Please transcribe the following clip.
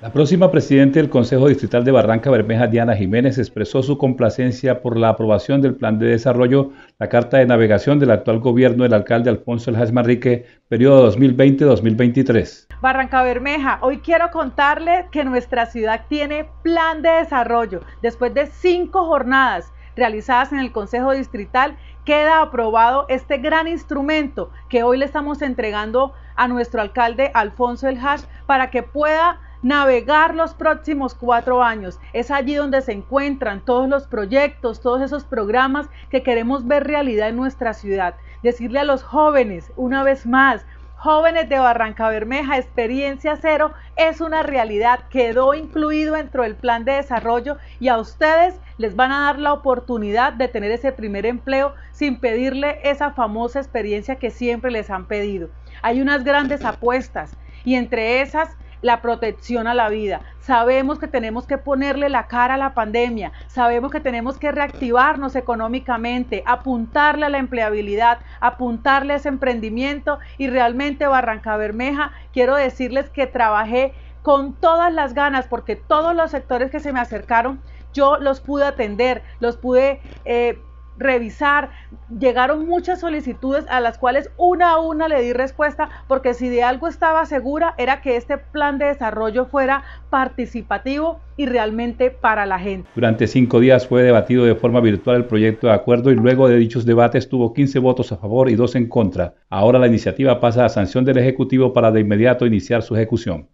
La próxima presidenta del Consejo Distrital de Barranca Bermeja, Diana Jiménez, expresó su complacencia por la aprobación del Plan de Desarrollo, la Carta de Navegación del actual gobierno del alcalde Alfonso Eljas Manrique, periodo 2020-2023. Barranca Bermeja, hoy quiero contarle que nuestra ciudad tiene Plan de Desarrollo. Después de cinco jornadas realizadas en el Consejo Distrital, queda aprobado este gran instrumento que hoy le estamos entregando a nuestro alcalde Alfonso Eljas para que pueda navegar los próximos cuatro años. Es allí donde se encuentran todos los proyectos, todos esos programas que queremos ver realidad en nuestra ciudad. Decirle a los jóvenes, una vez más, jóvenes de Barranca Bermeja, experiencia cero, es una realidad, quedó incluido dentro del plan de desarrollo y a ustedes les van a dar la oportunidad de tener ese primer empleo sin pedirle esa famosa experiencia que siempre les han pedido. Hay unas grandes apuestas y entre esas la protección a la vida. Sabemos que tenemos que ponerle la cara a la pandemia, sabemos que tenemos que reactivarnos económicamente, apuntarle a la empleabilidad, apuntarle a ese emprendimiento y realmente Barranca Bermeja, quiero decirles que trabajé con todas las ganas porque todos los sectores que se me acercaron yo los pude atender, los pude eh, revisar. Llegaron muchas solicitudes a las cuales una a una le di respuesta porque si de algo estaba segura era que este plan de desarrollo fuera participativo y realmente para la gente. Durante cinco días fue debatido de forma virtual el proyecto de acuerdo y luego de dichos debates tuvo 15 votos a favor y dos en contra. Ahora la iniciativa pasa a sanción del Ejecutivo para de inmediato iniciar su ejecución.